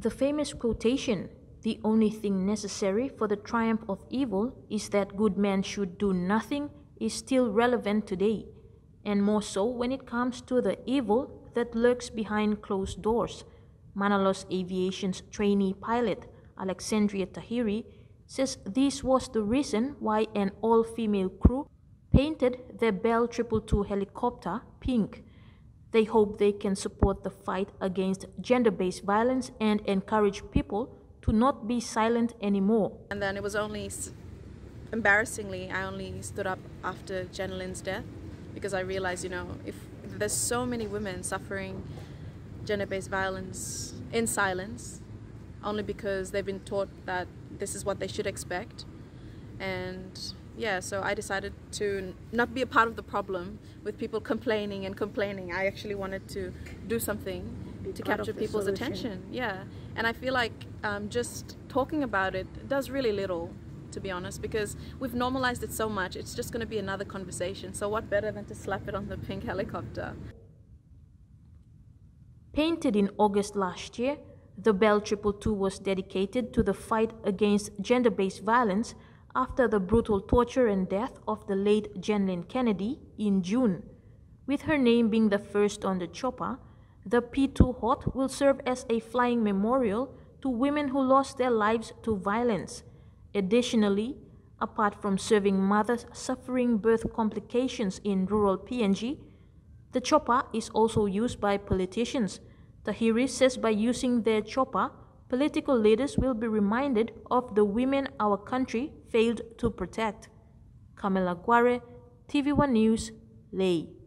The famous quotation, the only thing necessary for the triumph of evil is that good men should do nothing, is still relevant today, and more so when it comes to the evil that lurks behind closed doors. Manalos Aviation's trainee pilot, Alexandria Tahiri, says this was the reason why an all female crew painted their Bell 222 helicopter pink they hope they can support the fight against gender based violence and encourage people to not be silent anymore. And then it was only, embarrassingly, I only stood up after Jen death because I realized, you know, if there's so many women suffering gender based violence in silence, only because they've been taught that this is what they should expect. And yeah, so I decided to not be a part of the problem with people complaining and complaining. I actually wanted to do something be to capture people's solution. attention. Yeah, and I feel like um, just talking about it does really little, to be honest, because we've normalized it so much. It's just going to be another conversation. So what better than to slap it on the pink helicopter? Painted in August last year, the Bell 222 was dedicated to the fight against gender-based violence after the brutal torture and death of the late Jenlyn Kennedy in June. With her name being the first on the chopper, the P2 Hot will serve as a flying memorial to women who lost their lives to violence. Additionally, apart from serving mothers suffering birth complications in rural PNG, the chopper is also used by politicians. Tahiri says by using their chopper, political leaders will be reminded of the women our country failed to protect. Kamala Guare, TV1 News, Leigh.